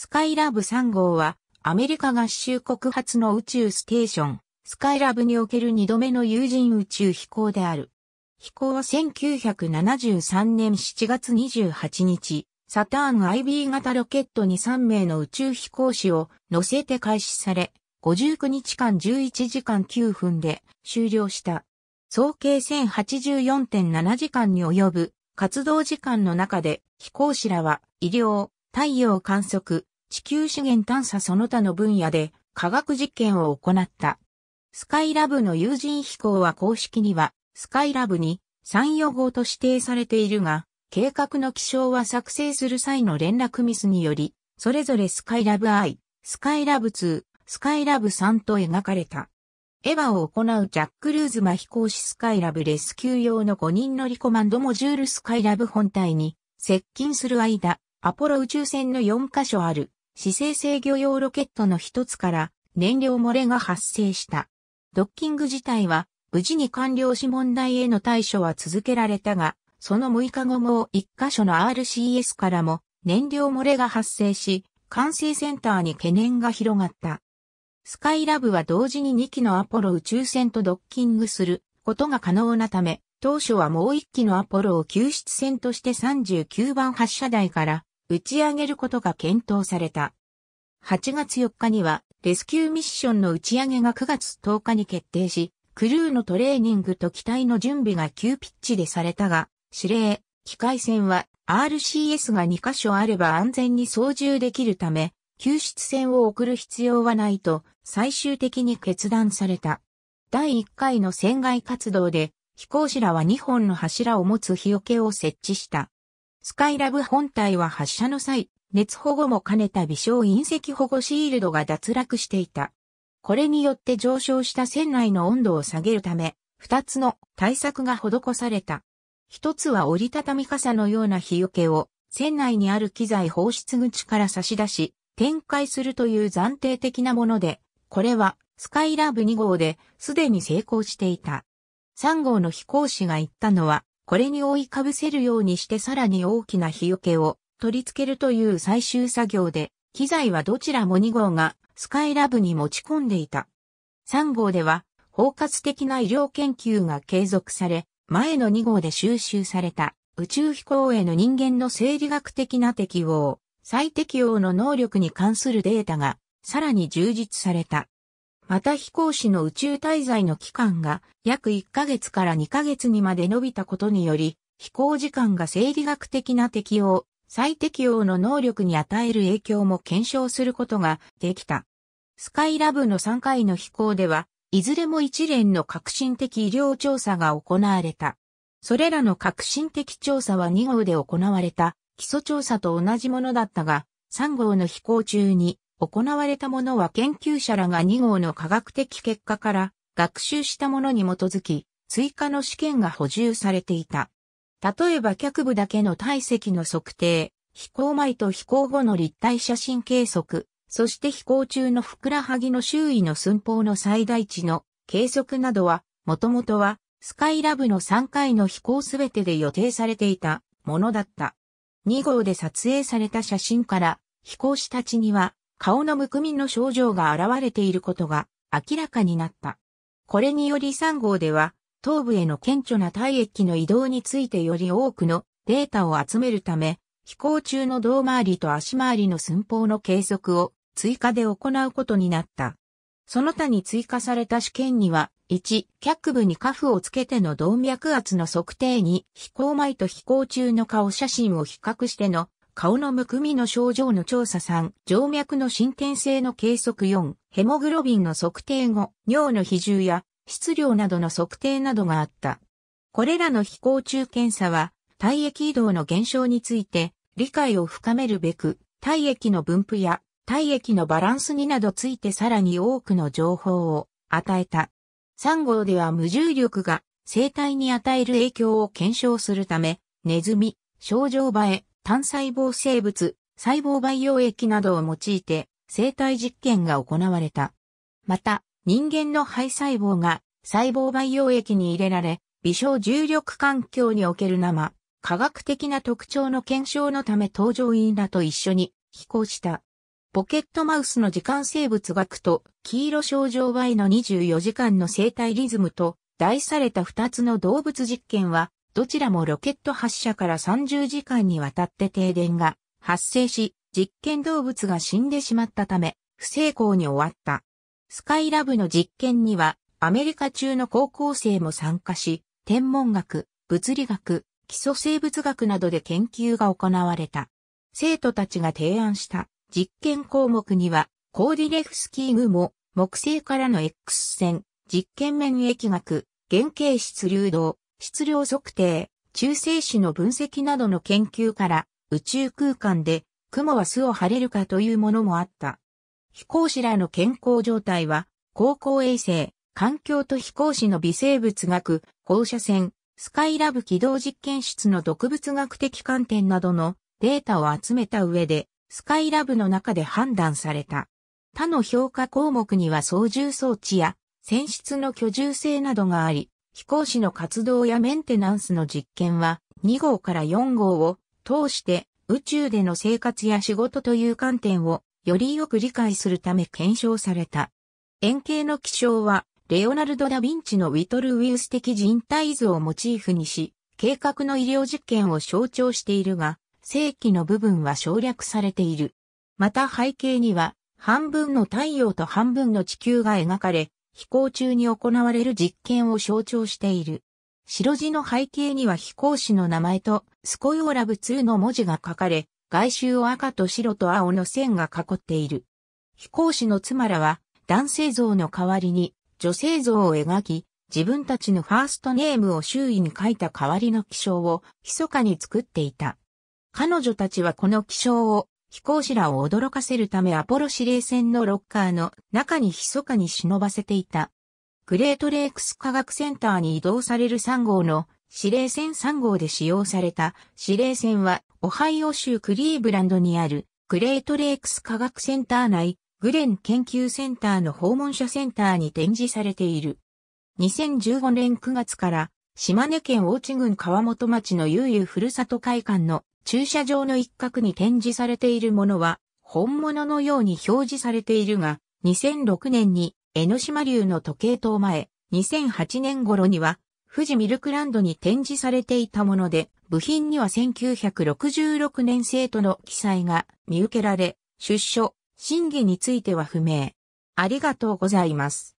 スカイラブ3号は、アメリカ合衆国発の宇宙ステーション、スカイラブにおける2度目の有人宇宙飛行である。飛行は1973年7月28日、サターン IB 型ロケットに3名の宇宙飛行士を乗せて開始され、59日間11時間9分で終了した。総計1084.7時間に及ぶ活動時間の中で飛行士らは医療、太陽観測、地球資源探査その他の分野で科学実験を行った。スカイラブの有人飛行は公式にはスカイラブに参与号と指定されているが、計画の気象は作成する際の連絡ミスにより、それぞれスカイラブ I、スカイラブ2、スカイラブ3と描かれた。エヴァを行うジャック・ルーズマ飛行士スカイラブレスキュー用の5人乗りコマンドモジュールスカイラブ本体に接近する間、アポロ宇宙船の4カ所ある姿勢制御用ロケットの一つから燃料漏れが発生した。ドッキング自体は無事に完了し問題への対処は続けられたが、その6日後も1箇所の RCS からも燃料漏れが発生し、管制センターに懸念が広がった。スカイラブは同時に2機のアポロ宇宙船とドッキングすることが可能なため、当初はもう1機のアポロを救出船として39番発射台から打ち上げることが検討された。8月4日にはレスキューミッションの打ち上げが9月10日に決定し、クルーのトレーニングと機体の準備が急ピッチでされたが、指令、機械船は RCS が2箇所あれば安全に操縦できるため、救出船を送る必要はないと最終的に決断された。第1回の船外活動で飛行士らは2本の柱を持つ日よけを設置した。スカイラブ本体は発射の際、熱保護も兼ねた微小隕石保護シールドが脱落していた。これによって上昇した船内の温度を下げるため、二つの対策が施された。一つは折りたたみ傘のような日よけを、船内にある機材放出口から差し出し、展開するという暫定的なもので、これはスカイラブ2号ですでに成功していた。3号の飛行士が言ったのは、これに覆いかぶせるようにしてさらに大きな日よけを取り付けるという最終作業で、機材はどちらも2号がスカイラブに持ち込んでいた。3号では包括的な医療研究が継続され、前の2号で収集された宇宙飛行への人間の生理学的な適応、再適応の能力に関するデータがさらに充実された。また飛行士の宇宙滞在の期間が約1ヶ月から2ヶ月にまで伸びたことにより、飛行時間が生理学的な適応、再適応の能力に与える影響も検証することができた。スカイラブの3回の飛行では、いずれも一連の革新的医療調査が行われた。それらの革新的調査は2号で行われた基礎調査と同じものだったが、3号の飛行中に行われたものは研究者らが2号の科学的結果から学習したものに基づき、追加の試験が補充されていた。例えば脚部だけの体積の測定、飛行前と飛行後の立体写真計測、そして飛行中のふくらはぎの周囲の寸法の最大値の計測などは、もともとはスカイラブの3回の飛行すべてで予定されていたものだった。2号で撮影された写真から飛行士たちには顔のむくみの症状が現れていることが明らかになった。これにより3号では、頭部への顕著な体液の移動についてより多くのデータを集めるため、飛行中の胴回りと足回りの寸法の計測を追加で行うことになった。その他に追加された試験には、1、脚部にカフをつけての動脈圧の測定に、飛行前と飛行中の顔写真を比較しての顔のむくみの症状の調査3、静脈の進展性の計測4、ヘモグロビンの測定5、尿の比重や質量などの測定などがあった。これらの飛行中検査は、体液移動の減少について理解を深めるべく、体液の分布や体液のバランスになどついてさらに多くの情報を与えた。3号では無重力が生体に与える影響を検証するため、ネズミ、症状映え、単細胞生物、細胞培養液などを用いて生体実験が行われた。また、人間の肺細胞が細胞培養液に入れられ、微小重力環境における生、科学的な特徴の検証のため搭乗員らと一緒に飛行した。ポケットマウスの時間生物学と黄色症状 Y の24時間の生体リズムと題された2つの動物実験はどちらもロケット発射から30時間にわたって停電が発生し、実験動物が死んでしまったため、不成功に終わった。スカイラブの実験には、アメリカ中の高校生も参加し、天文学、物理学、基礎生物学などで研究が行われた。生徒たちが提案した実験項目には、コーディレフスキーグも、木星からの X 線、実験免疫学、原型質流動、質量測定、中性子の分析などの研究から宇宙空間で雲は巣を張れるかというものもあった。飛行士らの健康状態は、高校衛星、環境と飛行士の微生物学、放射線、スカイラブ軌道実験室の毒物学的観点などのデータを集めた上で、スカイラブの中で判断された。他の評価項目には操縦装置や、船室の居住性などがあり、飛行士の活動やメンテナンスの実験は、2号から4号を通して宇宙での生活や仕事という観点をよりよく理解するため検証された。円形の気象は、レオナルド・ダ・ヴィンチのウィトル・ウィウス的人体図をモチーフにし、計画の医療実験を象徴しているが、正規の部分は省略されている。また背景には、半分の太陽と半分の地球が描かれ、飛行中に行われる実験を象徴している。白地の背景には飛行士の名前とスコヨーラブ2の文字が書かれ、外周を赤と白と青の線が囲っている。飛行士の妻らは男性像の代わりに女性像を描き、自分たちのファーストネームを周囲に書いた代わりの気象を密かに作っていた。彼女たちはこの気象を飛行士らを驚かせるためアポロ司令船のロッカーの中に密かに忍ばせていた。グレートレイクス科学センターに移動される3号の司令船3号で使用された司令船はオハイオ州クリーブランドにあるグレートレイクス科学センター内グレン研究センターの訪問者センターに展示されている。2015年9月から島根県大地郡川本町の悠々ふるさと会館の駐車場の一角に展示されているものは、本物のように表示されているが、2006年に江ノ島流の時計塔前、2008年頃には、富士ミルクランドに展示されていたもので、部品には1966年生徒の記載が見受けられ、出所、審議については不明。ありがとうございます。